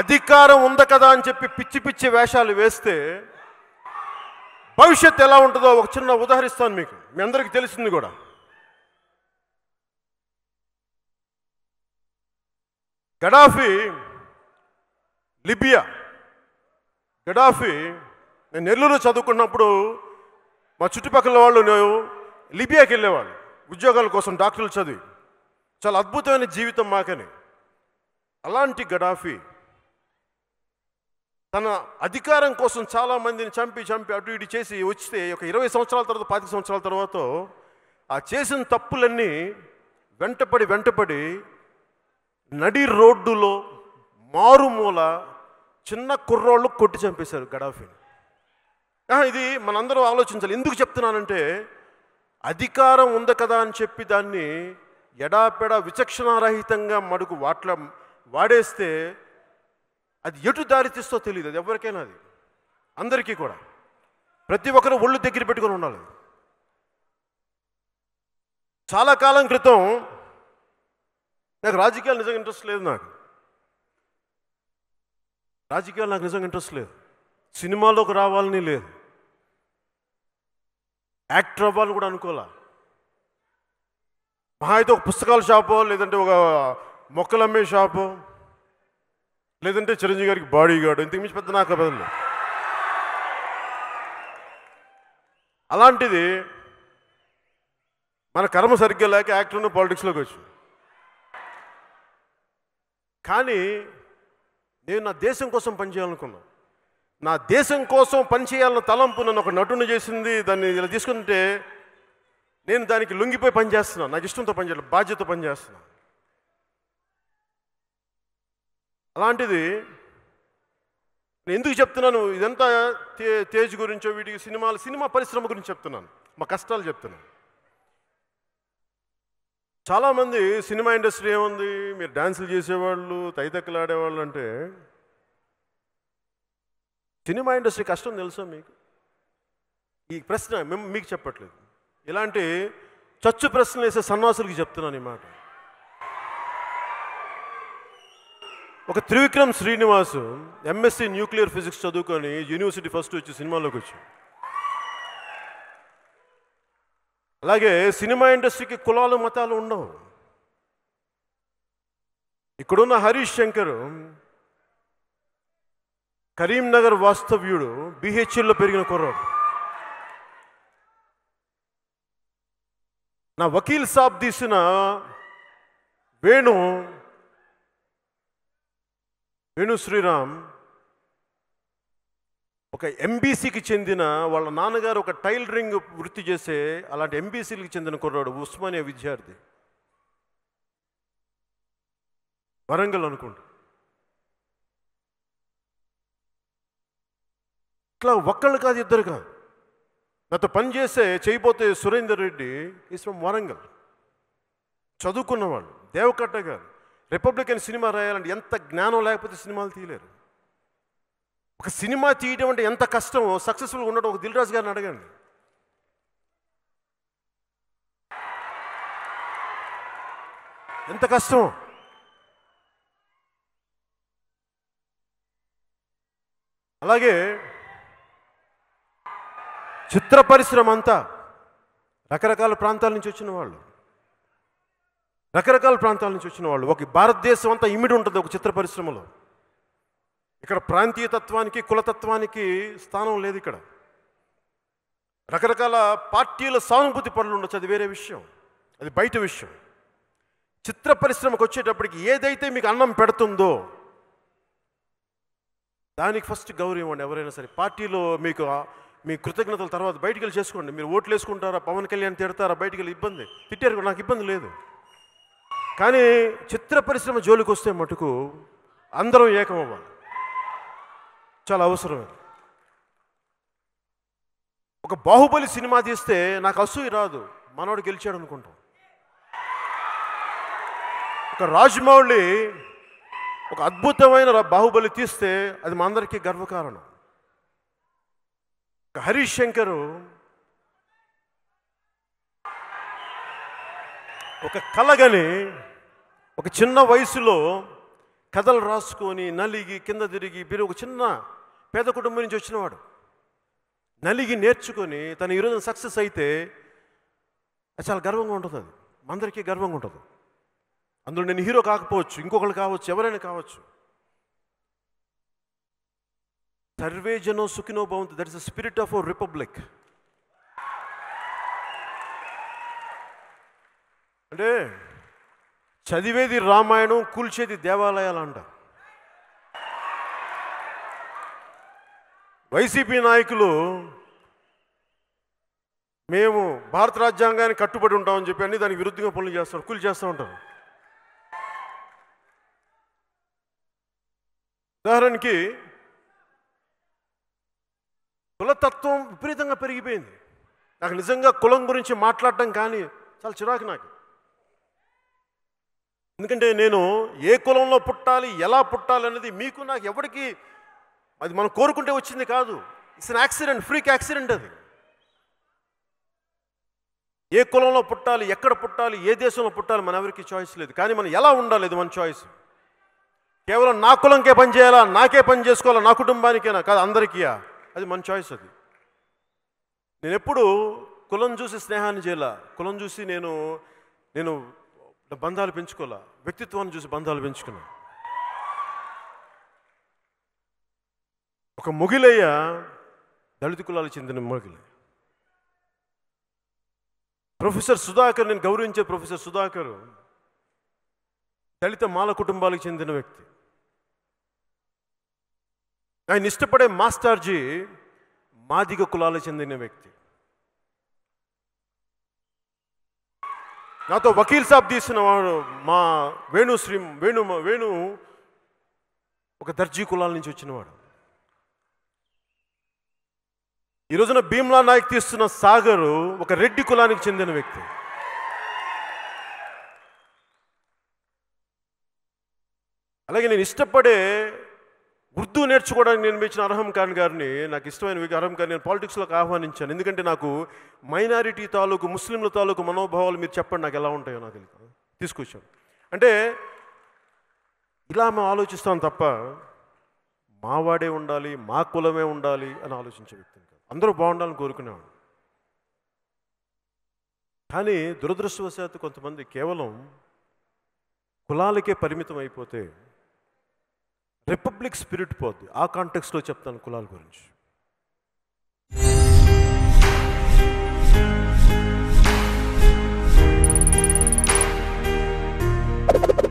అధికారం ఉంది కదా అని చెప్పి పిచ్చి పిచ్చి వేషాలు వేస్తే భవిష్యత్ ఎలా ఉంటుందో ఒక చిన్న ఉదాహరిస్తాను మీకు మీ అందరికీ తెలిసింది కూడా గడాఫీ లిబియా గడాఫీ నేను నెల్లూరు చదువుకున్నప్పుడు మా చుట్టుపక్కల వాళ్ళు నేను లిబియాకి వెళ్ళేవాళ్ళు ఉద్యోగాల కోసం డాక్టర్లు చదివి చాలా అద్భుతమైన జీవితం మాకని అలాంటి గడాఫీ తన అధికారం కోసం చాలా మందిని చంపి చంపి అటు ఇటు చేసి వచ్చితే ఒక ఇరవై సంవత్సరాల తర్వాత పాతిక సంవత్సరాల తర్వాత ఆ చేసిన తప్పులన్నీ వెంటపడి వెంటపడి నడి రోడ్డులో మారుమూల చిన్న కుర్రోళ్ళు కొట్టి చంపేశారు గడాఫీని ఇది మనందరూ ఆలోచించాలి ఎందుకు చెప్తున్నానంటే అధికారం ఉంది కదా అని చెప్పి దాన్ని ఎడాపెడా విచక్షణారహితంగా మడుకు వాట్ల వాడేస్తే అది ఎటు దారితీస్తో తెలియదు అది ఎవరికైనా అది అందరికీ కూడా ప్రతి ఒక్కరు ఒళ్ళు దగ్గర పెట్టుకొని ఉండాలి చాలా కాలం క్రితం నాకు రాజకీయాలు నిజంగా ఇంట్రెస్ట్ లేదు నాకు రాజకీయాలు నాకు నిజంగా ఇంట్రెస్ట్ లేదు సినిమాలోకి రావాలని లేదు యాక్టర్ అవ్వాలని కూడా అనుకోలే మహా అయితే ఒక పుస్తకాల షాపో లేదంటే ఒక మొక్కలమ్మే షాపో లేదంటే చిరంజీవి గారికి బాడీ గార్డు ఇంతకు మించి పెద్ద నాకు పెద్దలు అలాంటిది మన కర్మ సరిగ్గా లేక యాక్టర్ను పాలిటిక్స్లోకి వచ్చింది కానీ నేను నా దేశం కోసం పనిచేయాలనుకున్నాను నా దేశం కోసం పనిచేయాలన్న తలంపు నన్ను ఒక నటుని చేసింది దాన్ని ఇలా తీసుకుంటే నేను దానికి లొంగిపోయి పనిచేస్తున్నాను నాకు ఇష్టంతో పనిచేయాలి బాధ్యత పనిచేస్తున్నాను అలాంటిది ఎందుకు చెప్తున్నాను ఇదంతా తే తేజ్ గురించో వీటికి సినిమాలు సినిమా పరిశ్రమ గురించి చెప్తున్నాను మా కష్టాలు చెప్తున్నాను చాలామంది సినిమా ఇండస్ట్రీ ఏముంది మీరు డ్యాన్సులు చేసేవాళ్ళు తైతక్కలు ఆడేవాళ్ళు అంటే సినిమా ఇండస్ట్రీ కష్టం తెలుసా మీకు ఈ ప్రశ్న మేము మీకు చెప్పట్లేదు ఇలాంటి చచ్చు ప్రశ్నలు వేసే సన్యాసులకి చెప్తున్నాను ఈ మాట ఒక Trivikram Srinivas MSc nuclear physics చదువుకొని యూనివర్సిటీ ఫస్ట్ వచ్చి సినిమాలోకి వచ్చాడు అలాగే సినిమా ఇండస్ట్రీకి కులాలు మతాలు ఉండవు ఇక్కడున్న హరీష్ శంకర్ కరీంనగర్ వాస్తవ్యుడు బీహెచ్ఎల్లో పెరిగిన కుర్రాడు నా వకీల్ సాబ్ తీసిన వేణు వేణు శ్రీరామ్ ఒక ఎంబీసీకి చెందిన వాళ్ళ నాన్నగారు ఒక టైలరింగ్ వృత్తి చేసే అలాంటి ఎంబీసీలకు చెందిన కుర్రాడు ఉస్మానియా విద్యార్థి వరంగల్ అనుకోండి ఇట్లా ఒక్కళ్ళు కాదు ఇద్దరు కాదు పని పనిచేసే చేయబోతే సురేందర్ రెడ్డి ఈస్ వరంగల్ చదువుకున్నవాళ్ళు దేవకట్ట గారు రిపబ్లికన్ సినిమా రాయాలంటే ఎంత జ్ఞానం లేకపోతే సినిమాలు తీయలేరు ఒక సినిమా తీయడం అంటే ఎంత కష్టమో సక్సెస్ఫుల్గా ఉండడం ఒక దిల్రాజు గారిని అడగండి ఎంత కష్టం అలాగే చిత్ర పరిశ్రమ అంతా రకరకాల ప్రాంతాల నుంచి వచ్చిన వాళ్ళు రకరకాల ప్రాంతాల నుంచి వచ్చిన వాళ్ళు ఒక భారతదేశం అంతా ఇమిడి ఉంటుంది ఒక చిత్ర పరిశ్రమలో ఇక్కడ ప్రాంతీయతత్వానికి కులతత్వానికి స్థానం లేదు ఇక్కడ రకరకాల పార్టీల సానుభూతి పనులు ఉండొచ్చు అది వేరే విషయం అది బయట విషయం చిత్ర పరిశ్రమకు వచ్చేటప్పటికి ఏదైతే మీకు అన్నం పెడుతుందో దానికి ఫస్ట్ గౌరవం అండి ఎవరైనా సరే పార్టీలో మీకు మీ కృతజ్ఞతల తర్వాత బయటికి వెళ్ళి చేసుకోండి మీరు ఓట్లు వేసుకుంటారా పవన్ కళ్యాణ్ తిడతారా బయటికి వెళ్ళి ఇబ్బంది తిట్టారు నాకు ఇబ్బంది లేదు కానీ చిత్ర పరిశ్రమ జోలికి వస్తే మటుకు అందరం ఏకమవ్వాలి చాలా అవసరమే ఒక బాహుబలి సినిమా తీస్తే నాకు అసూయి రాదు మనోడు గెలిచాడు అనుకుంటాం ఒక రాజమౌళి ఒక అద్భుతమైన బాహుబలి తీస్తే అది మా అందరికీ గర్వకారణం హరీష్ శంకరు ఒక కలగని ఒక చిన్న వయసులో కథలు రాసుకొని నలిగి కింద తిరిగి మీరు ఒక చిన్న పేద కుటుంబం నుంచి వచ్చినవాడు నలిగి నేర్చుకొని తన ఈరోజు సక్సెస్ అయితే చాలా గర్వంగా ఉంటుంది అది అందరికీ గర్వంగా ఉంటుంది అందులో నేను హీరో కాకపోవచ్చు ఇంకొకళ్ళు కావచ్చు ఎవరైనా కావచ్చు సర్వే జనో సుఖినో భవంతు that is the spirit of republic అంటే చదివేది రామాయణం కూల్చేది దేవాలయాలు అంట వైసీపీ నాయకులు మేము భారత రాజ్యాంగానికి కట్టుబడి ఉంటామని చెప్పి అన్ని దానికి విరుద్ధంగా పనులు చేస్తారు కూలి చేస్తూ ఉంటారు ఉదాహరణకి కులతత్వం విపరీతంగా పెరిగిపోయింది నాకు నిజంగా కులం గురించి మాట్లాడటం కానీ చాలా చిరాకు నాకు ఎందుకంటే నేను ఏ కులంలో పుట్టాలి ఎలా పుట్టాలి అనేది మీకు నాకు ఎవరికి అది మనం కోరుకుంటే వచ్చింది కాదు it's an accident freak accident అది ఏ కులంలో పుట్టాలి ఎక్కడ పుట్టాలి ఏ దేశంలో పుట్టాలి మన ఎవరికి చాయిస్ లేదు కానీ మనం ఎలా ఉండాలి మన చాయిస్ కేవలం నా కులంకే పని చేయాలా నాకే పని చేసుకోవాలా నా కుటుంబానికేనా కాదు అందరికీయా అది మన చాయిస్ అది నేను ఎప్పుడు కులం చూసి స్నేహాన్ని చేయాల కులం చూసి నేను నేను బంధాలు పెంచుకోవాలా వ్యక్తిత్వాన్ని చూసి బంధాలు పెంచుకున్నాం ఒక మొగిలయ్య దళిత కులాలకు చెందిన మొగిలే ప్రొఫెసర్ సుధాకర్ నేను గౌరవించే ప్రొఫెసర్ సుధాకర్ దళిత మాల కుటుంబాలకు చెందిన వ్యక్తి ఆయన ఇష్టపడే మాస్టార్జీ మాదిగ కులాలకు చెందిన వ్యక్తి నాతో వకీల్ సాబ్ తీసిన వాడు మా వేణు శ్రీ వేణు వేణు ఒక దర్జీ కులాల నుంచి వచ్చినవాడు ఈ రోజున భీమ్లా నాయక్ తీస్తున్న సాగరు ఒక రెడ్డి కులానికి చెందిన వ్యక్తి అలాగే నేను ఇష్టపడే ఉర్దూ నేర్చుకోవడానికి నేను మెచ్చిన అర్హం ఖాన్ గారిని నాకు ఇష్టమైన అర్హం ఖాన్ నేను పాలిటిక్స్లోకి ఆహ్వానించాను ఎందుకంటే నాకు మైనారిటీ తాలూకు ముస్లింల తాలూకు మనోభావాలు మీరు చెప్పండి నాకు ఎలా ఉంటాయో నాకు తెలియదు తీసుకొచ్చాను అంటే ఇలా మేము ఆలోచిస్తాం తప్ప మావాడే ఉండాలి మా కులమే ఉండాలి అని ఆలోచించే వ్యక్తిని కాదు అందరూ బాగుండాలని కోరుకునేవాడు కానీ దురదృష్టవశాత్తు కొంతమంది కేవలం కులాలకే పరిమితం అయిపోతే రిపబ్లిక్ స్పిరిట్ పోద్ది ఆ కాంటెక్స్లో చెప్తాను కులాల గురించి you